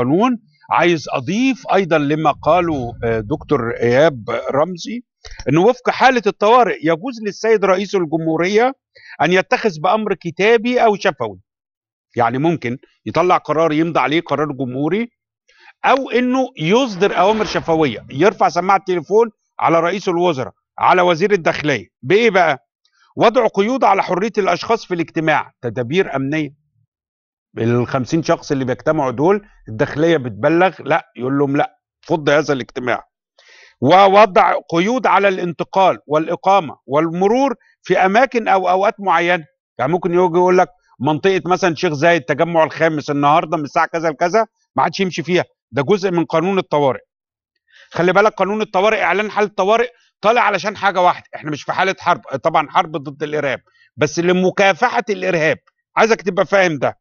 القانون عايز اضيف ايضا لما قاله آه، دكتور اياب رمزي انه وفق حاله الطوارئ يجوز للسيد رئيس الجمهوريه ان يتخذ بامر كتابي او شفوي يعني ممكن يطلع قرار يمضي عليه قرار جمهوري او انه يصدر اوامر شفويه يرفع سماعه التليفون على رئيس الوزراء على وزير الداخليه بايه بقى وضع قيود على حريه الاشخاص في الاجتماع تدابير امنيه ال 50 شخص اللي بيجتمعوا دول الداخليه بتبلغ لا يقول لهم لا فض هذا الاجتماع ووضع قيود على الانتقال والاقامه والمرور في اماكن او اوقات معينه يعني ممكن يجي يقول لك منطقه مثلا شيخ زايد التجمع الخامس النهارده من الساعه كذا لكذا ما عادش يمشي فيها ده جزء من قانون الطوارئ خلي بالك قانون الطوارئ اعلان حاله طوارئ طالع علشان حاجه واحده احنا مش في حاله حرب طبعا حرب ضد الارهاب بس لمكافحه الارهاب عايزك تبقى فاهم ده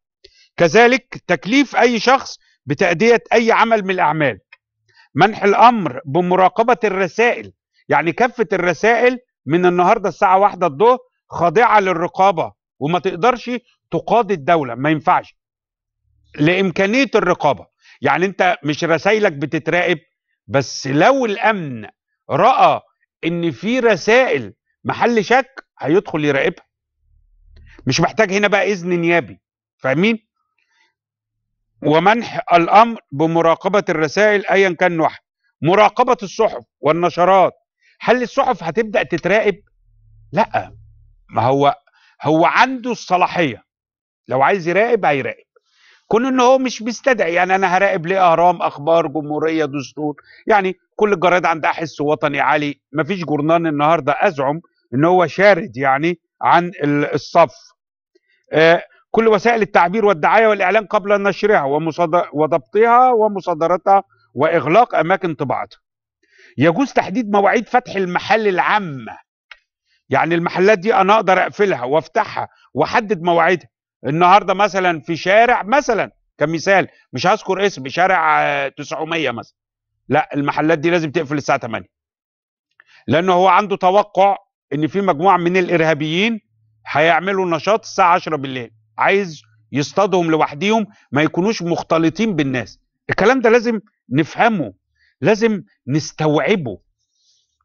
كذلك تكليف أي شخص بتأدية أي عمل من الأعمال منح الأمر بمراقبة الرسائل يعني كافة الرسائل من النهاردة الساعة واحدة الظهر خاضعة للرقابة وما تقدرش تقاضي الدولة ما ينفعش لإمكانية الرقابة يعني أنت مش رسائلك بتتراقب بس لو الأمن رأى إن في رسائل محل شك هيدخل يراقبها مش محتاج هنا بقى إذن نيابي فاهمين ومنح الأمر بمراقبة الرسائل أيا كان نوعها مراقبة الصحف والنشرات هل الصحف هتبدأ تتراقب؟ لا ما هو هو عنده الصلاحية لو عايز يراقب هيراقب كون ان هو مش بيستدعي يعني انا هراقب ليه اهرام اخبار جمهوريه دستور يعني كل الجرايد عندها حس وطني عالي مفيش جورنان النهارده ازعم ان هو شارد يعني عن الصف آه كل وسائل التعبير والدعاية والإعلان قبل نشرها وضبطها ومصادرتها وإغلاق أماكن طباعتها يجوز تحديد مواعيد فتح المحل العامة يعني المحلات دي أنا أقدر أقفلها وأفتحها وأحدد مواعيدها النهاردة مثلا في شارع مثلا كمثال مش هذكر اسم شارع 900 مثلا لا المحلات دي لازم تقفل الساعة 8 لأنه هو عنده توقع إن في مجموعة من الإرهابيين هيعملوا نشاط الساعة 10 بالليل عايز يصطادهم لوحديهم ما يكونوش مختلطين بالناس الكلام ده لازم نفهمه لازم نستوعبه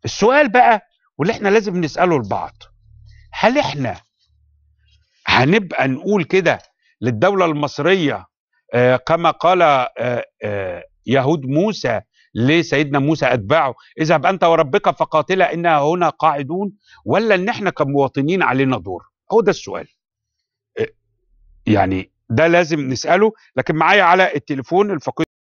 السؤال بقى واللي احنا لازم نسأله لبعض هل احنا هنبقى نقول كده للدولة المصرية آه كما قال آه آه يهود موسى لسيدنا موسى أتباعه اذهب أنت وربك فقاتلا إنها هنا قاعدون ولا إن احنا كمواطنين علينا دور هو ده السؤال يعني ده لازم نساله لكن معايا على التليفون الفقير